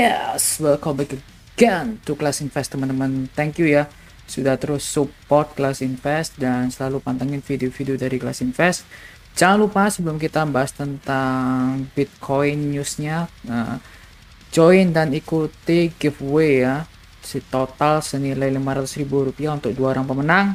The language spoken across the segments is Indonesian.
Yes, welcome back again to Class Invest teman-teman. Thank you ya sudah terus support Class Invest dan selalu pantengin video-video dari Class Invest. Jangan lupa sebelum kita bahas tentang Bitcoin newsnya, nah, join dan ikuti giveaway ya. Si total senilai rp rupiah untuk dua orang pemenang.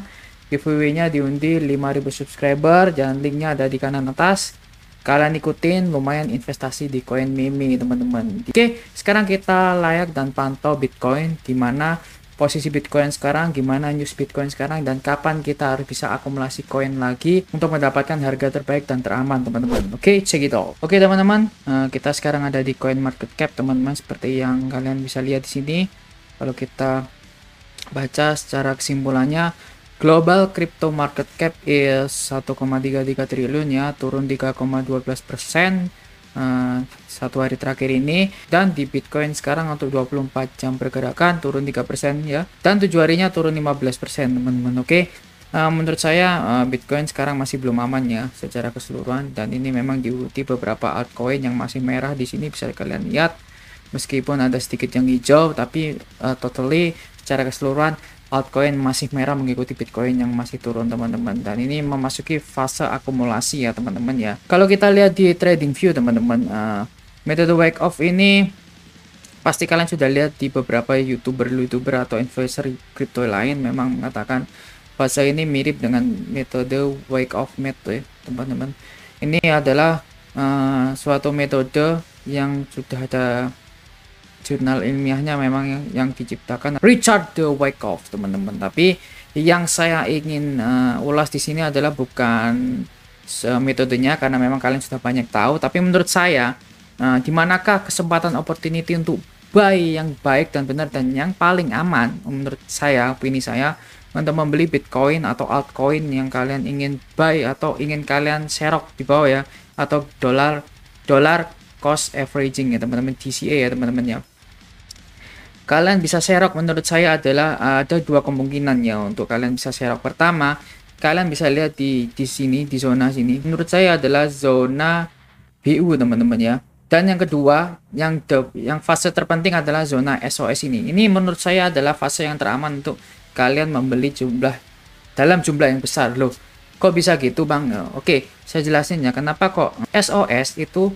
Giveaway-nya diundi 5.000 subscriber dan linknya ada di kanan atas kalian ikutin lumayan investasi di koin mimi teman-teman oke sekarang kita layak dan pantau bitcoin gimana posisi bitcoin sekarang gimana news bitcoin sekarang dan kapan kita harus bisa akumulasi koin lagi untuk mendapatkan harga terbaik dan teraman teman-teman oke check it out oke teman-teman eh, kita sekarang ada di koin market cap teman-teman seperti yang kalian bisa lihat di sini kalau kita baca secara kesimpulannya Global crypto market cap is 1,33 triliun ya, turun 3,12 persen uh, satu hari terakhir ini. Dan di Bitcoin sekarang untuk 24 jam pergerakan turun 3 persen ya, dan tujuh harinya turun 15 persen teman-teman. Oke, okay? uh, eh, menurut saya uh, Bitcoin sekarang masih belum aman ya secara keseluruhan. Dan ini memang diikuti beberapa altcoin yang masih merah di sini bisa kalian lihat. Meskipun ada sedikit yang hijau, tapi uh, totally secara keseluruhan altcoin masih merah mengikuti Bitcoin yang masih turun teman-teman dan ini memasuki fase akumulasi ya teman-teman ya kalau kita lihat di trading view teman-teman uh, metode wake off ini pasti kalian sudah lihat di beberapa youtuber-youtuber atau influencer crypto lain memang mengatakan bahasa ini mirip dengan metode wake off method ya teman-teman ini adalah uh, suatu metode yang sudah ada jurnal ilmiahnya memang yang, yang diciptakan Richard de Wyckoff teman-teman tapi yang saya ingin uh, ulas di sini adalah bukan metodenya karena memang kalian sudah banyak tahu tapi menurut saya uh, eh, dimanakah kesempatan opportunity untuk buy yang baik dan benar dan yang paling aman menurut saya opini saya untuk membeli bitcoin atau altcoin yang kalian ingin buy atau ingin kalian serok di bawah ya atau dolar dolar cost averaging ya teman-teman DCA ya teman-teman ya kalian bisa serok menurut saya adalah eh, ada dua kemungkinan ya untuk kalian bisa serok pertama kalian bisa lihat di di sini di zona sini menurut saya adalah zona BU teman-teman ya dan yang kedua yang de, yang fase terpenting adalah zona SOS ini ini menurut saya adalah fase yang teraman untuk kalian membeli jumlah dalam jumlah yang besar loh kok bisa gitu bang eh, oke saya jelasin ya kenapa kok SOS itu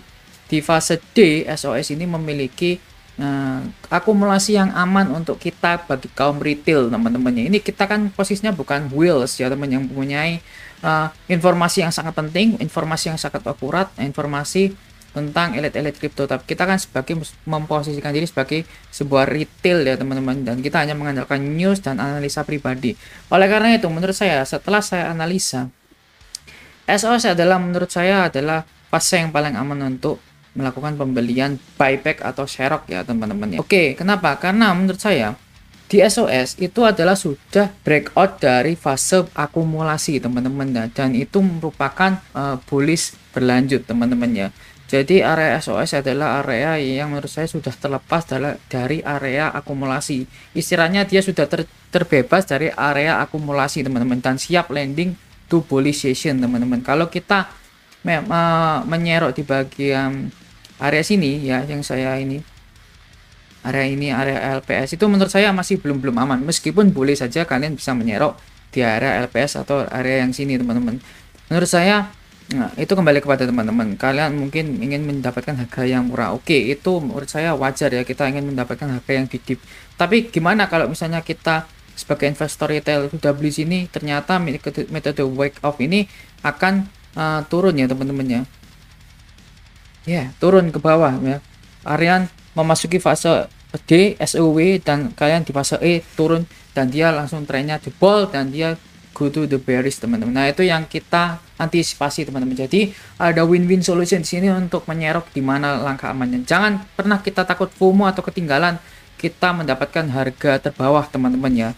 di fase D SOS ini memiliki Nah, akumulasi yang aman untuk kita bagi kaum retail teman-temannya. Ini kita kan posisinya bukan wheels ya teman yang mempunyai uh, informasi yang sangat penting, informasi yang sangat akurat, informasi tentang elit-elit crypto Tapi kita kan sebagai memposisikan diri sebagai sebuah retail ya teman-teman dan kita hanya mengandalkan news dan analisa pribadi. Oleh karena itu menurut saya setelah saya analisa SOS adalah menurut saya adalah fase yang paling aman untuk melakukan pembelian buyback atau serok ya teman-teman ya. Oke, kenapa? Karena menurut saya di SOS itu adalah sudah breakout dari fase akumulasi teman-teman ya dan itu merupakan uh, bullish berlanjut teman-teman ya jadi area SOS adalah area yang menurut saya sudah terlepas dari area akumulasi istilahnya dia sudah ter terbebas dari area akumulasi teman-teman dan siap landing to bullish session teman-teman kalau kita me me menyerok di bagian area sini ya yang saya ini area ini area LPS itu menurut saya masih belum belum aman meskipun boleh saja kalian bisa menyerok di area LPS atau area yang sini teman-teman menurut saya nah, itu kembali kepada teman-teman kalian mungkin ingin mendapatkan harga yang murah oke itu menurut saya wajar ya kita ingin mendapatkan harga yang didip tapi gimana kalau misalnya kita sebagai investor retail sudah beli sini ternyata metode wake off ini akan uh, turun ya teman-teman ya. Ya, yeah, turun ke bawah ya. Aryan memasuki fase D, SOW dan kalian di fase E turun dan dia langsung trennya jebol dan dia go to the bearish teman-teman. Nah, itu yang kita antisipasi teman-teman. Jadi, ada win-win solution di sini untuk menyerok di mana langkah amannya. Jangan pernah kita takut FOMO atau ketinggalan kita mendapatkan harga terbawah teman-teman ya.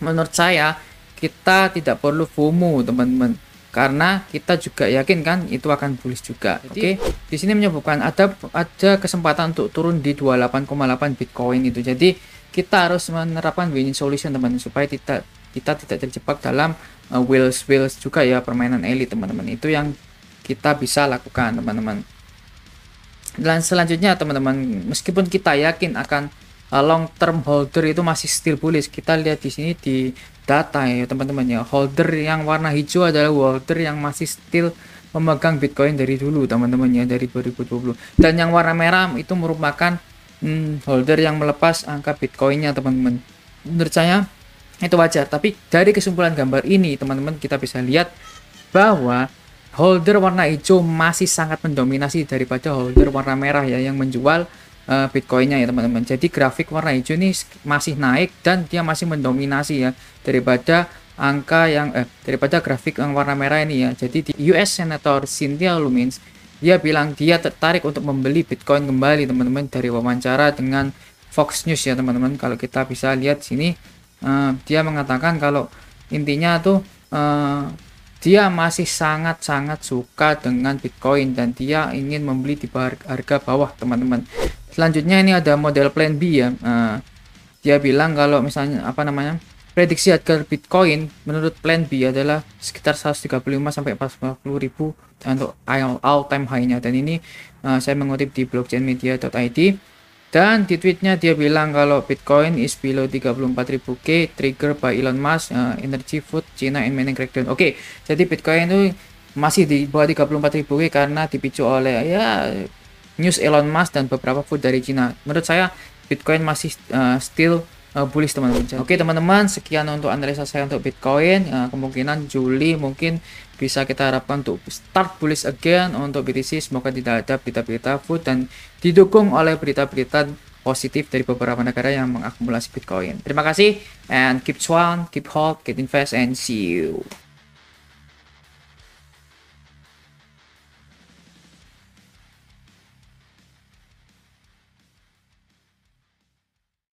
Menurut saya, kita tidak perlu FOMO teman-teman karena kita juga yakin kan itu akan bullish juga. Oke. Okay? Di sini menyebutkan ada ada kesempatan untuk turun di 28,8 Bitcoin itu. Jadi kita harus menerapkan winning solution teman teman supaya tidak kita tidak terjebak dalam uh, wheels wheels juga ya permainan elite teman-teman. Itu yang kita bisa lakukan teman-teman. Dan selanjutnya teman-teman, meskipun kita yakin akan Eh, long term holder itu masih still bullish. Kita lihat di sini di data ya teman-teman ya. Holder yang warna hijau adalah holder yang masih still memegang Bitcoin dari dulu teman-teman ya dari 2020. Dan yang warna merah itu merupakan hmm, holder yang melepas angka Bitcoinnya teman-teman. Menurut saya itu wajar. Tapi dari kesimpulan gambar ini teman-teman kita bisa lihat bahwa holder warna hijau masih sangat mendominasi daripada holder warna merah ya yang menjual Eh, Bitcoinnya ya teman-teman. Jadi grafik warna hijau ini masih naik dan dia masih mendominasi ya daripada angka yang eh, daripada grafik yang warna merah ini ya. Jadi di US Senator Cynthia Lumins dia bilang dia tertarik untuk membeli Bitcoin kembali teman-teman dari wawancara dengan Fox News ya teman-teman. Kalau kita bisa lihat sini uh, dia mengatakan kalau intinya tuh uh, dia masih sangat-sangat suka dengan Bitcoin dan dia ingin membeli di harga bawah teman-teman selanjutnya ini ada model plan B ya uh, dia bilang kalau misalnya apa namanya prediksi harga Bitcoin menurut plan B adalah sekitar 135 sampai 40 ribu untuk all time high-nya dan ini uh, saya mengutip di blockchainmedia.id dan di tweetnya dia bilang kalau Bitcoin is below 34.000k trigger by Elon Musk uh, energy food China and mining crackdown oke okay, jadi Bitcoin itu masih di bawah 34.000 karena dipicu oleh ya news Elon Musk dan beberapa food dari China. Menurut saya Bitcoin masih uh, still uh, bullish teman-teman. Iya. Oke teman-teman, sekian untuk analisa saya untuk Bitcoin. Uh, kemungkinan Juli mungkin bisa kita harapkan untuk start bullish again untuk BTC. Semoga tidak ada berita-berita food dan didukung oleh berita-berita positif dari beberapa negara yang mengakumulasi Bitcoin. Terima kasih and keep swan, keep hold, keep invest and see you.